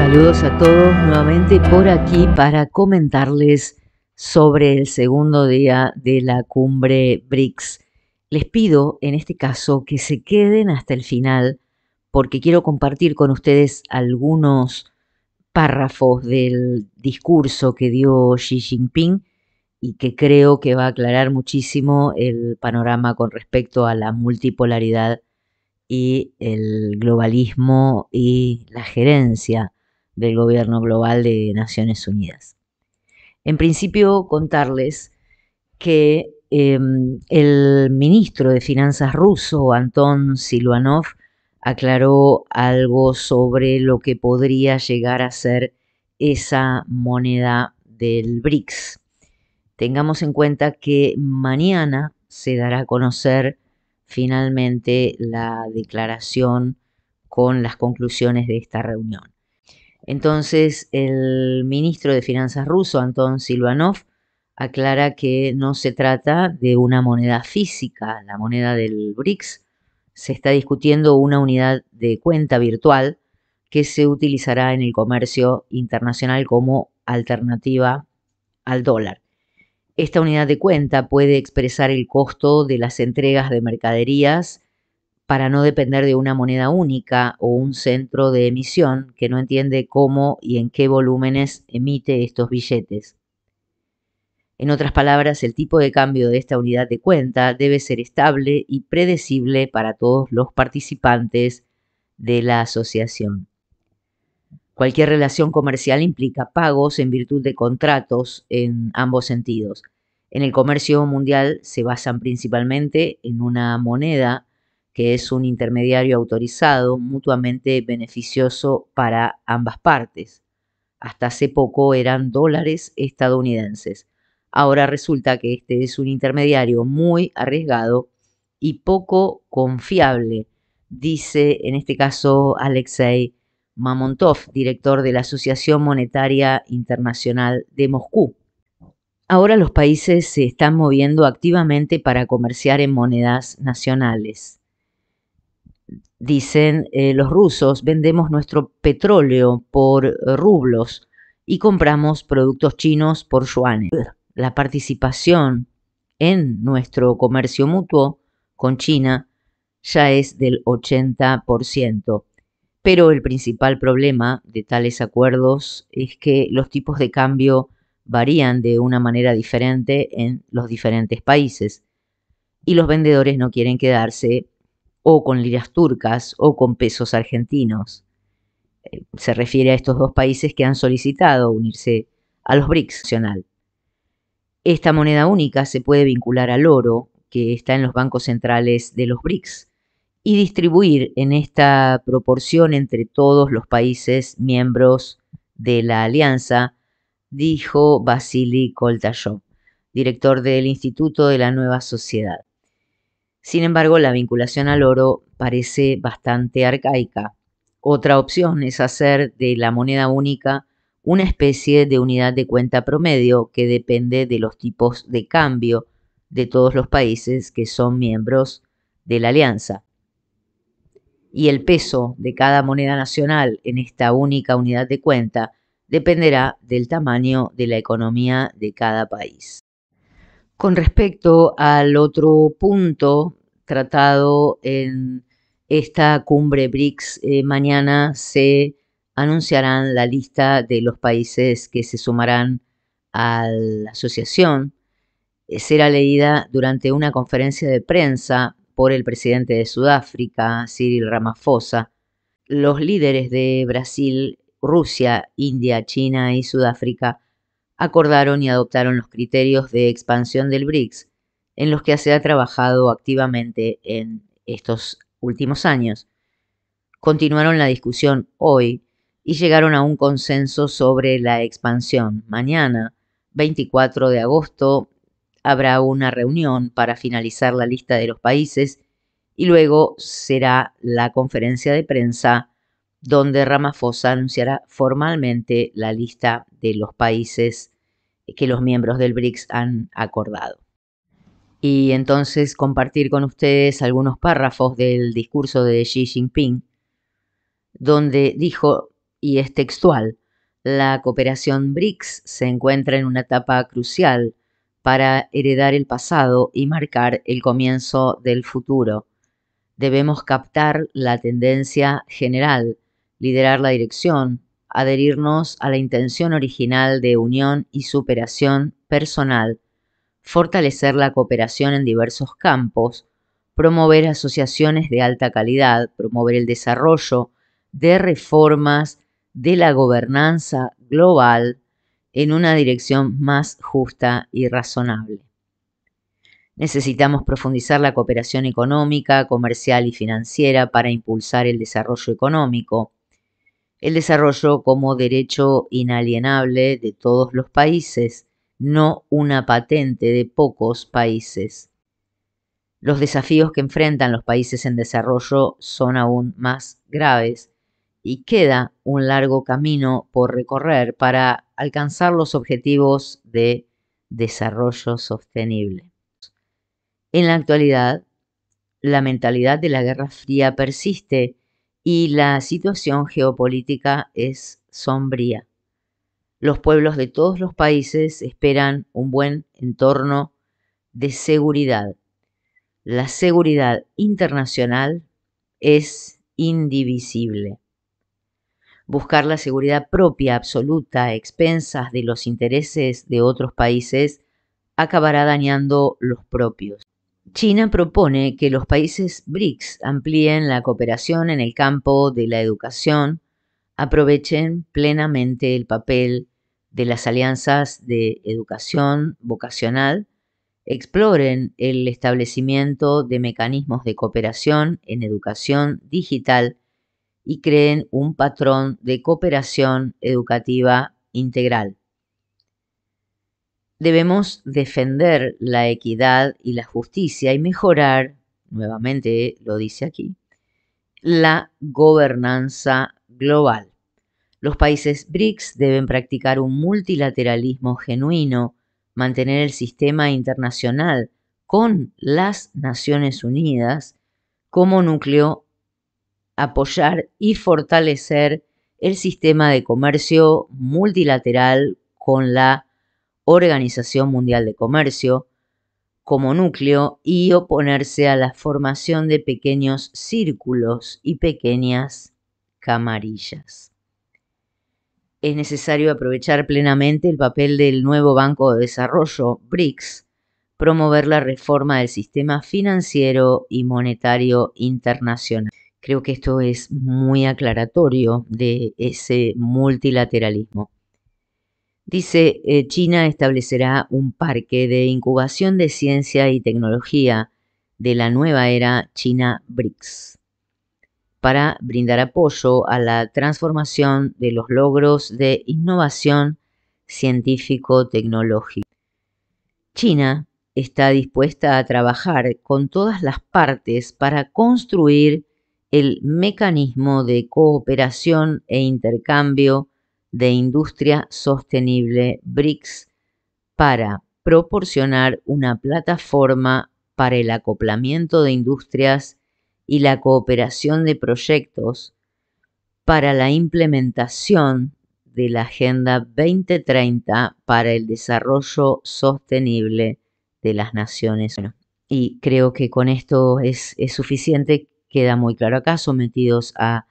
Saludos a todos nuevamente por aquí para comentarles sobre el segundo día de la cumbre BRICS. Les pido en este caso que se queden hasta el final porque quiero compartir con ustedes algunos párrafos del discurso que dio Xi Jinping y que creo que va a aclarar muchísimo el panorama con respecto a la multipolaridad y el globalismo y la gerencia del gobierno global de Naciones Unidas. En principio, contarles que em, el ministro de Finanzas ruso, Anton Siluanov, aclaró algo sobre lo que podría llegar a ser esa moneda del BRICS. Tengamos en cuenta que mañana se dará a conocer finalmente la declaración con las conclusiones de esta reunión. Entonces, el ministro de Finanzas ruso, Anton Silvanov, aclara que no se trata de una moneda física, la moneda del BRICS. Se está discutiendo una unidad de cuenta virtual que se utilizará en el comercio internacional como alternativa al dólar. Esta unidad de cuenta puede expresar el costo de las entregas de mercaderías para no depender de una moneda única o un centro de emisión que no entiende cómo y en qué volúmenes emite estos billetes. En otras palabras, el tipo de cambio de esta unidad de cuenta debe ser estable y predecible para todos los participantes de la asociación. Cualquier relación comercial implica pagos en virtud de contratos en ambos sentidos. En el comercio mundial se basan principalmente en una moneda, es un intermediario autorizado mutuamente beneficioso para ambas partes. Hasta hace poco eran dólares estadounidenses. Ahora resulta que este es un intermediario muy arriesgado y poco confiable, dice en este caso Alexei Mamontov, director de la Asociación Monetaria Internacional de Moscú. Ahora los países se están moviendo activamente para comerciar en monedas nacionales dicen eh, los rusos, vendemos nuestro petróleo por eh, rublos y compramos productos chinos por yuanes. La participación en nuestro comercio mutuo con China ya es del 80%. Pero el principal problema de tales acuerdos es que los tipos de cambio varían de una manera diferente en los diferentes países y los vendedores no quieren quedarse o con liras turcas o con pesos argentinos. Eh, se refiere a estos dos países que han solicitado unirse a los BRICS Esta moneda única se puede vincular al oro que está en los bancos centrales de los BRICS y distribuir en esta proporción entre todos los países miembros de la alianza, dijo Vasily Koltashov, director del Instituto de la Nueva Sociedad. Sin embargo, la vinculación al oro parece bastante arcaica. Otra opción es hacer de la moneda única una especie de unidad de cuenta promedio que depende de los tipos de cambio de todos los países que son miembros de la alianza. Y el peso de cada moneda nacional en esta única unidad de cuenta dependerá del tamaño de la economía de cada país. Con respecto al otro punto tratado en esta cumbre BRICS, eh, mañana se anunciarán la lista de los países que se sumarán a la asociación. Eh, será leída durante una conferencia de prensa por el presidente de Sudáfrica, Cyril Ramaphosa. Los líderes de Brasil, Rusia, India, China y Sudáfrica acordaron y adoptaron los criterios de expansión del BRICS, en los que se ha trabajado activamente en estos últimos años. Continuaron la discusión hoy y llegaron a un consenso sobre la expansión. Mañana, 24 de agosto, habrá una reunión para finalizar la lista de los países y luego será la conferencia de prensa donde Ramaphosa anunciará formalmente la lista de los países que los miembros del BRICS han acordado. Y entonces compartir con ustedes algunos párrafos del discurso de Xi Jinping, donde dijo, y es textual, la cooperación BRICS se encuentra en una etapa crucial para heredar el pasado y marcar el comienzo del futuro. Debemos captar la tendencia general liderar la dirección, adherirnos a la intención original de unión y superación personal, fortalecer la cooperación en diversos campos, promover asociaciones de alta calidad, promover el desarrollo de reformas de la gobernanza global en una dirección más justa y razonable. Necesitamos profundizar la cooperación económica, comercial y financiera para impulsar el desarrollo económico, el desarrollo como derecho inalienable de todos los países, no una patente de pocos países. Los desafíos que enfrentan los países en desarrollo son aún más graves y queda un largo camino por recorrer para alcanzar los objetivos de desarrollo sostenible. En la actualidad, la mentalidad de la Guerra Fría persiste y la situación geopolítica es sombría. Los pueblos de todos los países esperan un buen entorno de seguridad. La seguridad internacional es indivisible. Buscar la seguridad propia absoluta a expensas de los intereses de otros países acabará dañando los propios. China propone que los países BRICS amplíen la cooperación en el campo de la educación, aprovechen plenamente el papel de las alianzas de educación vocacional, exploren el establecimiento de mecanismos de cooperación en educación digital y creen un patrón de cooperación educativa integral debemos defender la equidad y la justicia y mejorar, nuevamente lo dice aquí, la gobernanza global. Los países BRICS deben practicar un multilateralismo genuino, mantener el sistema internacional con las Naciones Unidas como núcleo, apoyar y fortalecer el sistema de comercio multilateral con la Organización Mundial de Comercio como núcleo y oponerse a la formación de pequeños círculos y pequeñas camarillas. Es necesario aprovechar plenamente el papel del nuevo Banco de Desarrollo, BRICS, promover la reforma del sistema financiero y monetario internacional. Creo que esto es muy aclaratorio de ese multilateralismo. Dice, eh, China establecerá un parque de incubación de ciencia y tecnología de la nueva era China BRICS para brindar apoyo a la transformación de los logros de innovación científico-tecnológica. China está dispuesta a trabajar con todas las partes para construir el mecanismo de cooperación e intercambio de Industria Sostenible BRICS para proporcionar una plataforma para el acoplamiento de industrias y la cooperación de proyectos para la implementación de la Agenda 2030 para el Desarrollo Sostenible de las Naciones y creo que con esto es, suficiente, queda muy claro acá, sometidos a,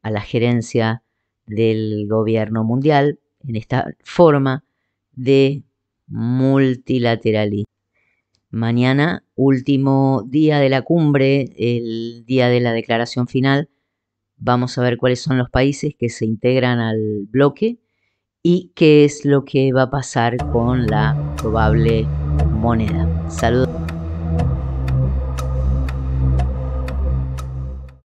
a la gerencia del gobierno mundial en esta forma de multilateralismo. Mañana, último día de la cumbre, el día de la declaración final, vamos a ver cuáles son los países que se integran al bloque y qué es lo que va a pasar con la probable moneda. Saludos.